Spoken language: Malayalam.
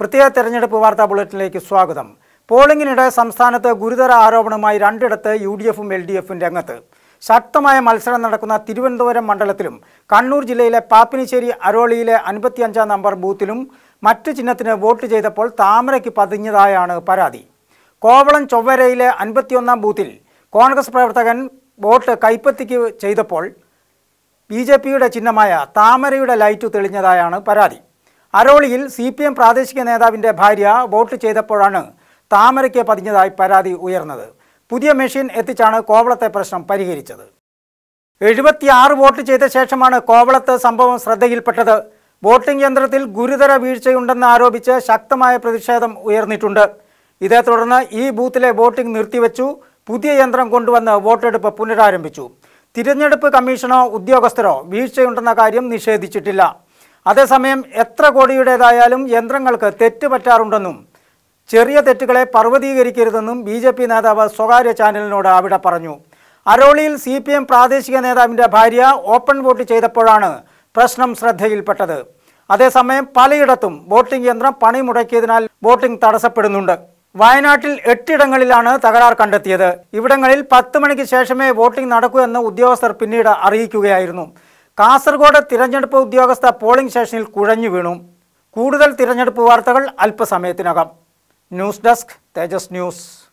പ്രത്യേക തെരഞ്ഞെടുപ്പ് വാർത്താ ബുള്ളറ്റിനിലേക്ക് സ്വാഗതം പോളിംഗിനിടെ സംസ്ഥാനത്ത് ഗുരുതര ആരോപണമായി രണ്ടിടത്ത് യു ഡി എഫും എൽ ഡി എഫും രംഗത്ത് ശക്തമായ മത്സരം നടക്കുന്ന തിരുവനന്തപുരം മണ്ഡലത്തിലും കണ്ണൂർ ജില്ലയിലെ പാപ്പിനിശ്ശേരി അരോളിയിലെ അൻപത്തിയഞ്ചാം നമ്പർ ബൂത്തിലും മറ്റു ചിഹ്നത്തിന് വോട്ട് ചെയ്തപ്പോൾ താമരയ്ക്ക് പതിഞ്ഞതായാണ് പരാതി കോവളം ചൊവ്വരയിലെ അൻപത്തിയൊന്നാം ബൂത്തിൽ കോൺഗ്രസ് പ്രവർത്തകൻ വോട്ട് കൈപ്പത്തിക്ക് ചെയ്തപ്പോൾ ബി ചിഹ്നമായ താമരയുടെ ലൈറ്റ് തെളിഞ്ഞതായാണ് പരാതി അരോളിയിൽ സി പി എം പ്രാദേശിക നേതാവിൻ്റെ ഭാര്യ വോട്ട് ചെയ്തപ്പോഴാണ് താമരയ്ക്ക് പതിഞ്ഞതായി പരാതി ഉയർന്നത് പുതിയ മെഷീൻ എത്തിച്ചാണ് കോവളത്തെ പ്രശ്നം പരിഹരിച്ചത് എഴുപത്തിയാറ് വോട്ട് ചെയ്ത ശേഷമാണ് കോവളത്ത് സംഭവം ശ്രദ്ധയിൽപ്പെട്ടത് വോട്ടിംഗ് യന്ത്രത്തിൽ ഗുരുതര വീഴ്ചയുണ്ടെന്ന് ആരോപിച്ച് ശക്തമായ പ്രതിഷേധം ഉയർന്നിട്ടുണ്ട് ഇതേ തുടർന്ന് ഈ ബൂത്തിലെ വോട്ടിംഗ് നിർത്തിവെച്ചു പുതിയ യന്ത്രം കൊണ്ടുവന്ന് വോട്ടെടുപ്പ് പുനരാരംഭിച്ചു തിരഞ്ഞെടുപ്പ് കമ്മീഷനോ ഉദ്യോഗസ്ഥരോ വീഴ്ചയുണ്ടെന്ന കാര്യം നിഷേധിച്ചിട്ടില്ല അതേസമയം എത്ര കോടിയുടേതായാലും യന്ത്രങ്ങൾക്ക് തെറ്റ് പറ്റാറുണ്ടെന്നും ചെറിയ തെറ്റുകളെ പർവ്വതീകരിക്കരുതെന്നും ബി ജെ പി നേതാവ് സ്വകാര്യ ചാനലിനോട് അവിടെ പറഞ്ഞു അരോളിയിൽ സി പി എം പ്രാദേശിക നേതാവിൻ്റെ ഭാര്യ ഓപ്പൺ വോട്ട് ചെയ്തപ്പോഴാണ് പ്രശ്നം ശ്രദ്ധയിൽപ്പെട്ടത് അതേസമയം പലയിടത്തും വോട്ടിംഗ് യന്ത്രം പണിമുടക്കിയതിനാൽ വോട്ടിംഗ് തടസ്സപ്പെടുന്നുണ്ട് വയനാട്ടിൽ എട്ടിടങ്ങളിലാണ് തകരാർ കണ്ടെത്തിയത് ഇവിടങ്ങളിൽ പത്ത് മണിക്ക് ശേഷമേ വോട്ടിംഗ് നടക്കൂ എന്ന് ഉദ്യോഗസ്ഥർ പിന്നീട് അറിയിക്കുകയായിരുന്നു കാസർഗോഡ് തിരഞ്ഞെടുപ്പ് ഉദ്യോഗസ്ഥ പോളിംഗ് സ്റ്റേഷനിൽ കുഴഞ്ഞു വീണു കൂടുതൽ തിരഞ്ഞെടുപ്പ് വാർത്തകൾ അല്പസമയത്തിനകം ന്യൂസ് ഡെസ്ക് തേജസ് ന്യൂസ്